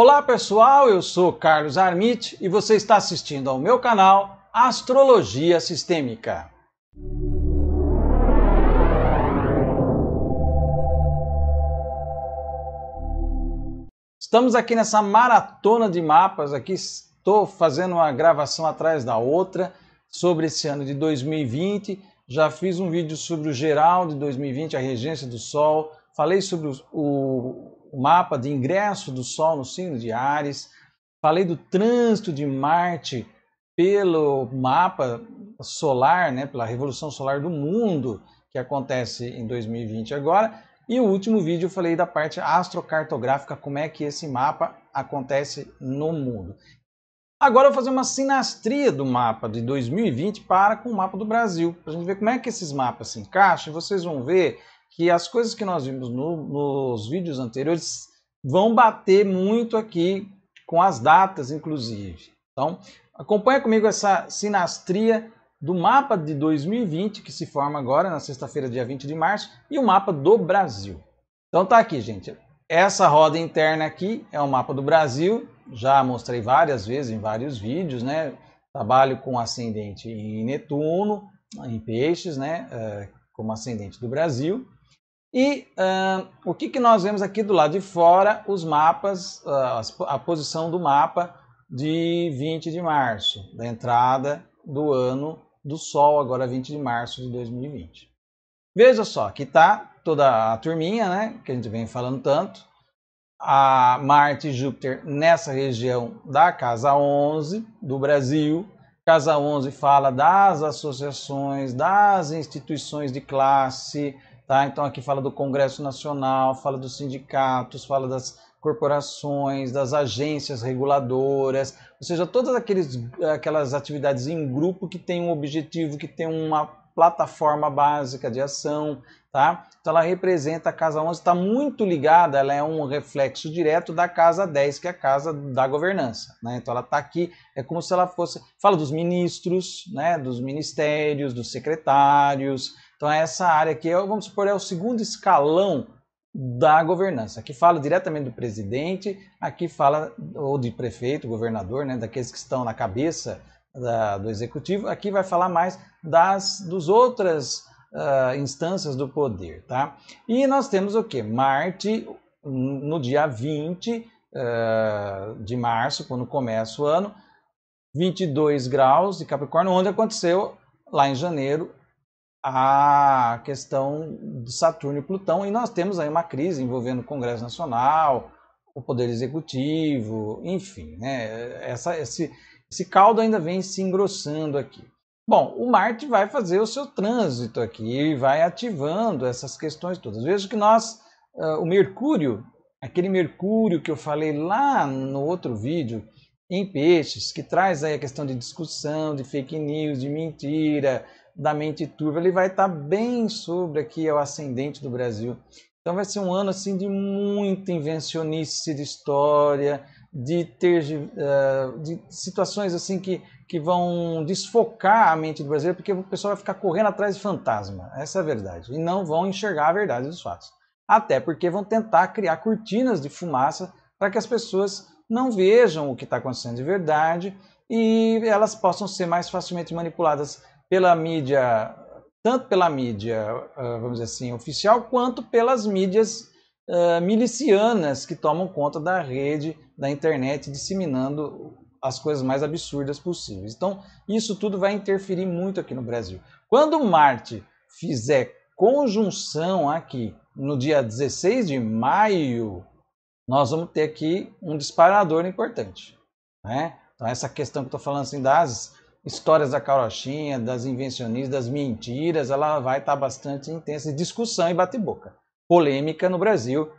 Olá pessoal, eu sou Carlos Armit e você está assistindo ao meu canal Astrologia Sistêmica. Estamos aqui nessa maratona de mapas, aqui estou fazendo uma gravação atrás da outra sobre esse ano de 2020. Já fiz um vídeo sobre o geral de 2020, a regência do Sol, falei sobre o, o o mapa de ingresso do Sol no signo de Ares, falei do trânsito de Marte pelo mapa solar, né, pela revolução solar do mundo que acontece em 2020 agora. E o último vídeo eu falei da parte astrocartográfica, como é que esse mapa acontece no mundo. Agora eu vou fazer uma sinastria do mapa de 2020 para com o mapa do Brasil, para a gente ver como é que esses mapas se encaixam. Vocês vão ver que as coisas que nós vimos no, nos vídeos anteriores vão bater muito aqui com as datas, inclusive. Então, acompanha comigo essa sinastria do mapa de 2020, que se forma agora, na sexta-feira, dia 20 de março, e o mapa do Brasil. Então tá aqui, gente. Essa roda interna aqui é o mapa do Brasil, já mostrei várias vezes em vários vídeos, né? Trabalho com ascendente em Netuno, em Peixes, né? É, como ascendente do Brasil. E uh, o que, que nós vemos aqui do lado de fora? Os mapas, uh, a posição do mapa de 20 de março, da entrada do ano do Sol, agora 20 de março de 2020. Veja só, aqui está toda a turminha, né, que a gente vem falando tanto. A Marte e Júpiter nessa região da Casa 11 do Brasil. Casa 11 fala das associações, das instituições de classe, Tá? Então aqui fala do Congresso Nacional, fala dos sindicatos, fala das corporações, das agências reguladoras, ou seja, todas aqueles, aquelas atividades em grupo que tem um objetivo, que tem uma plataforma básica de ação, tá? Então ela representa a casa 11, está muito ligada, ela é um reflexo direto da casa 10, que é a casa da governança, né? Então ela está aqui, é como se ela fosse, fala dos ministros, né? Dos ministérios, dos secretários, então, é essa área que, é vamos supor, é o segundo escalão da governança. Aqui fala diretamente do presidente, aqui fala ou de prefeito, governador, né, daqueles que estão na cabeça da, do executivo. Aqui vai falar mais das dos outras uh, instâncias do poder, tá? E nós temos o que? Marte no dia 20 uh, ah, de março, quando começa o ano, 22 graus de Capricórnio, onde aconteceu lá em janeiro a questão de Saturno e Plutão, e nós temos aí uma crise envolvendo o Congresso Nacional, o Poder Executivo, enfim, né? Essa, esse, esse caldo ainda vem se engrossando aqui. Bom, o Marte vai fazer o seu trânsito aqui, vai ativando essas questões todas. Veja que nós, uh, o Mercúrio, aquele Mercúrio que eu falei lá no outro vídeo, em peixes, que traz aí a questão de discussão, de fake news, de mentira, da mente turva, ele vai estar bem sobre aqui ao é ascendente do Brasil. Então vai ser um ano assim de muita invencionice de história, de ter uh, de situações assim que, que vão desfocar a mente do brasileiro, porque o pessoal vai ficar correndo atrás de fantasma. Essa é a verdade. E não vão enxergar a verdade dos fatos. Até porque vão tentar criar cortinas de fumaça para que as pessoas não vejam o que está acontecendo de verdade e elas possam ser mais facilmente manipuladas pela mídia, tanto pela mídia, ah, vamos dizer assim, oficial, quanto pelas mídias ah, milicianas que tomam conta da rede, da internet, disseminando as coisas mais absurdas possíveis. Então, isso tudo vai interferir muito aqui no Brasil. Quando Marte fizer conjunção aqui no dia 16 de maio, nós vamos ter aqui um disparador importante. Né? Então, essa questão que eu estou falando assim, das histórias da carochinha, das invencionistas, das mentiras, ela vai estar tá bastante intensa. Discussão e bate-boca. Polêmica no Brasil,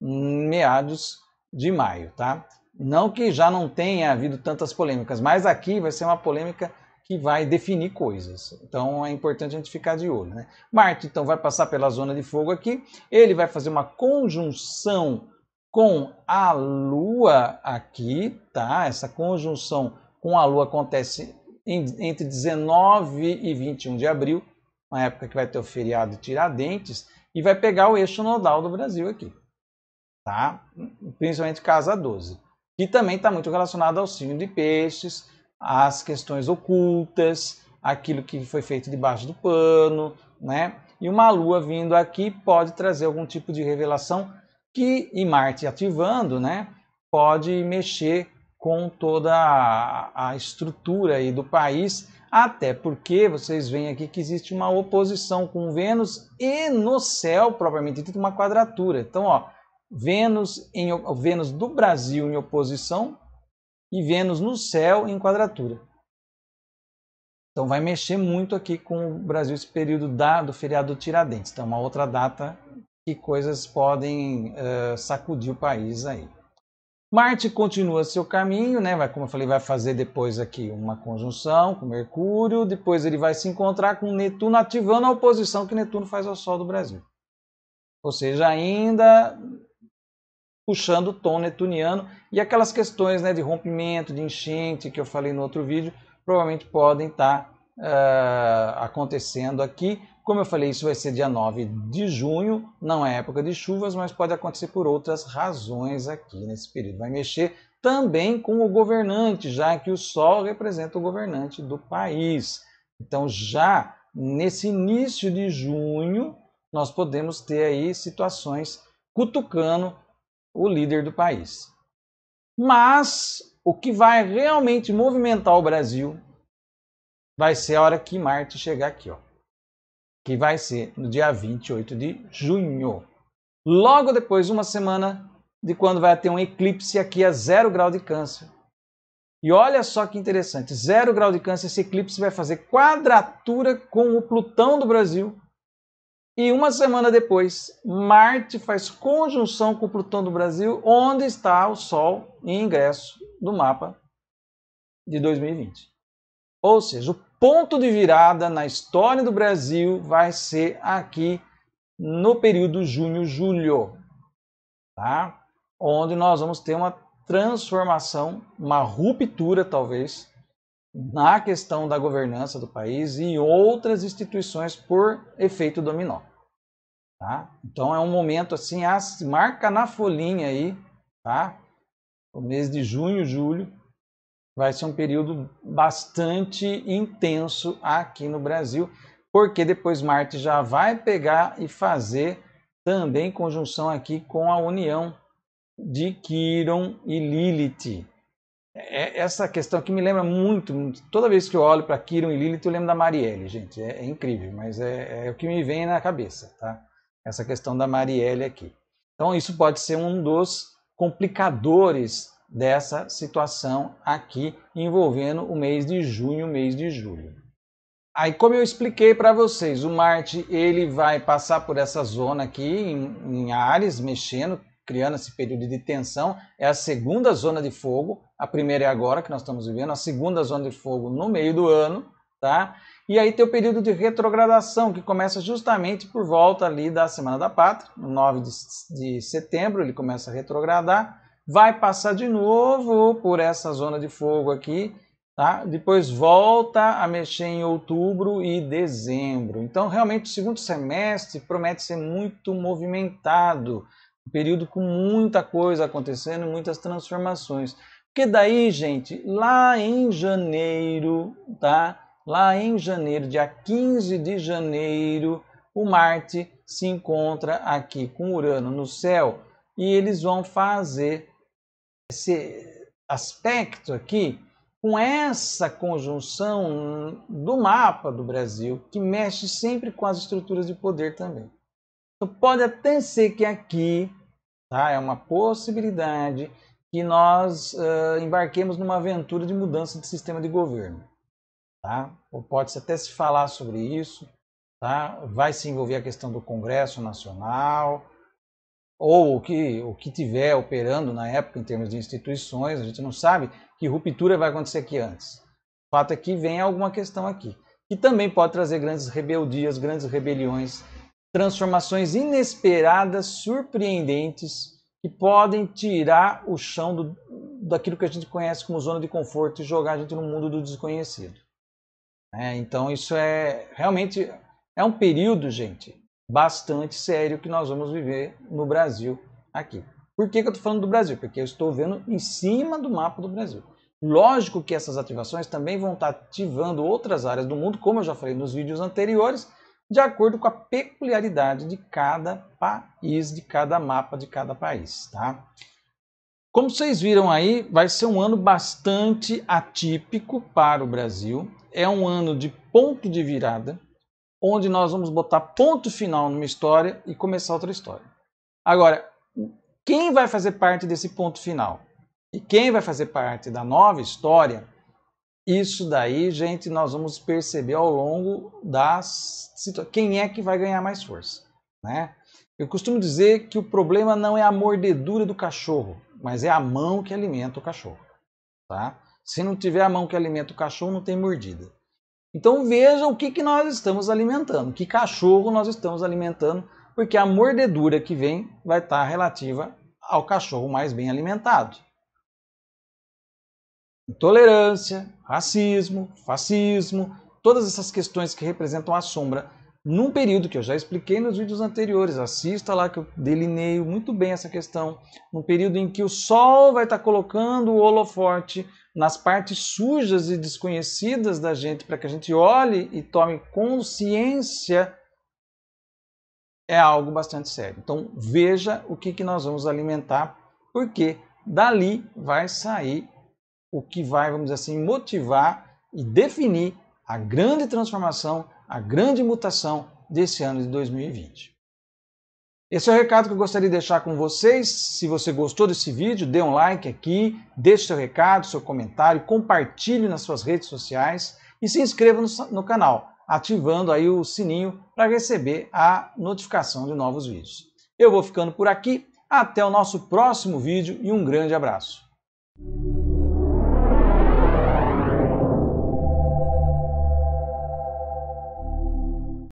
meados de maio, tá? Não que já não tenha havido tantas polêmicas, mas aqui vai ser uma polêmica que vai definir coisas. Então é importante a gente ficar de olho. Né? Marte, então, vai passar pela zona de fogo aqui. Ele vai fazer uma conjunção com a Lua aqui, tá? Essa conjunção com a Lua acontece entre 19 e 21 de abril, uma época que vai ter o feriado Tiradentes, e vai pegar o eixo nodal do Brasil aqui, tá? principalmente casa 12, que também está muito relacionado ao signo de peixes, às questões ocultas, aquilo que foi feito debaixo do pano, né? E uma lua vindo aqui pode trazer algum tipo de revelação que, e Marte ativando, né? Pode mexer com toda a, a estrutura aí do país, até porque vocês veem aqui que existe uma oposição com Vênus e no céu propriamente dito uma quadratura. Então, ó, Vênus em Vênus do Brasil em oposição e Vênus no céu em quadratura. Então vai mexer muito aqui com o Brasil esse período da, do feriado Tiradentes. Então é uma outra data que coisas podem uh, sacudir o país aí. Marte continua seu caminho, né? Vai, como eu falei, vai fazer depois aqui uma conjunção com Mercúrio, depois ele vai se encontrar com Netuno ativando a oposição que Netuno faz ao Sol do Brasil. Ou seja, ainda puxando o tom netuniano e aquelas questões né, de rompimento, de enchente que eu falei no outro vídeo, provavelmente podem estar tá uh, acontecendo aqui. Como eu falei, isso vai ser dia 9 de junho, não é época de chuvas, mas pode acontecer por outras razões aqui nesse período. Vai mexer também com o governante, já que o Sol representa o governante do país. Então, já nesse início de junho, nós podemos ter aí situações cutucando o líder do país. Mas o que vai realmente movimentar o Brasil vai ser a hora que Marte chegar aqui, ó. Que vai ser no dia 28 de junho. Logo depois, uma semana de quando vai ter um eclipse aqui a zero grau de câncer. E olha só que interessante, zero grau de câncer, esse eclipse vai fazer quadratura com o Plutão do Brasil. E uma semana depois, Marte faz conjunção com o Plutão do Brasil, onde está o Sol em ingresso do mapa de 2020. Ou seja, o ponto de virada na história do Brasil vai ser aqui no período junho-julho, tá? onde nós vamos ter uma transformação, uma ruptura talvez, na questão da governança do país e outras instituições por efeito dominó. Tá? Então é um momento assim, marca na folhinha aí, tá? O mês de junho, julho, vai ser um período bastante intenso aqui no Brasil, porque depois Marte já vai pegar e fazer também conjunção aqui com a união de Quiron e Lilith. É essa questão que me lembra muito, toda vez que eu olho para Quiron e Lilith, eu lembro da Marielle, gente, é, é incrível, mas é, é, o que me vem na cabeça, tá? Essa questão da Marielle aqui. Então, isso pode ser um dos complicadores dessa situação aqui envolvendo o mês de junho mês de julho. Aí, como eu expliquei para vocês, o Marte ele vai passar por essa zona aqui em, em Ares, mexendo, criando esse período de tensão. É a segunda zona de fogo, a primeira é agora que nós estamos vivendo, a segunda zona de fogo no meio do ano, tá? E aí tem o período de retrogradação, que começa justamente por volta ali da Semana da Pátria, no 9 de, de setembro ele começa a retrogradar, vai passar de novo por essa zona de fogo aqui, tá? Depois volta a mexer em outubro e dezembro. Então, realmente, o segundo semestre promete ser muito movimentado, um período com muita coisa acontecendo, muitas transformações. Porque daí, gente, lá em janeiro, tá? Lá em janeiro, dia 15 de janeiro, o Marte se encontra aqui com Urano no céu e eles vão fazer esse aspecto aqui com essa conjunção do mapa do Brasil, que mexe sempre com as estruturas de poder também. Então, pode até ser que aqui tá, é uma possibilidade que nós uh, embarquemos numa aventura de mudança de sistema de governo. Tá? Ou pode até se falar sobre isso. Tá? Vai se envolver a questão do Congresso Nacional, ou o que, o que tiver operando na época em termos de instituições, a gente não sabe que ruptura vai acontecer aqui antes. O fato é que vem alguma questão aqui, que também pode trazer grandes rebeldias, grandes rebeliões, transformações inesperadas, surpreendentes, que podem tirar o chão do, daquilo que a gente conhece como zona de conforto e jogar a gente no mundo do desconhecido. É, então isso é realmente é um período, gente, bastante sério que nós vamos viver no Brasil aqui. Por que, que eu estou falando do Brasil? Porque eu estou vendo em cima do mapa do Brasil. Lógico que essas ativações também vão estar tá ativando outras áreas do mundo, como eu já falei nos vídeos anteriores, de acordo com a peculiaridade de cada país, de cada mapa de cada país, tá? Como vocês viram aí, vai ser um ano bastante atípico para o Brasil. É um ano de ponto de virada, onde nós vamos botar ponto final numa história e começar outra história. Agora, quem vai fazer parte desse ponto final? E quem vai fazer parte da nova história? Isso daí, gente, nós vamos perceber ao longo das situações. quem é que vai ganhar mais força, né? Eu costumo dizer que o problema não é a mordedura do cachorro, mas é a mão que alimenta o cachorro, tá? Se não tiver a mão que alimenta o cachorro, não tem mordida. Então veja o que, que nós estamos alimentando, que cachorro nós estamos alimentando, porque a mordedura que vem vai estar relativa ao cachorro mais bem alimentado. Intolerância, racismo, fascismo, todas essas questões que representam a sombra num período que eu já expliquei nos vídeos anteriores. Assista lá que eu delineio muito bem essa questão. Num período em que o Sol vai estar tá colocando o holoforte nas partes sujas e desconhecidas da gente, para que a gente olhe e tome consciência, é algo bastante sério. Então veja o que, que nós vamos alimentar, porque dali vai sair o que vai, vamos dizer assim, motivar e definir a grande transformação a grande mutação desse ano de 2020. Esse é o recado que eu gostaria de deixar com vocês. Se você gostou desse vídeo, dê um like aqui, deixe seu recado, seu comentário, compartilhe nas suas redes sociais e se inscreva no, no canal, ativando aí o sininho para receber a notificação de novos vídeos. Eu vou ficando por aqui, até o nosso próximo vídeo e um grande abraço.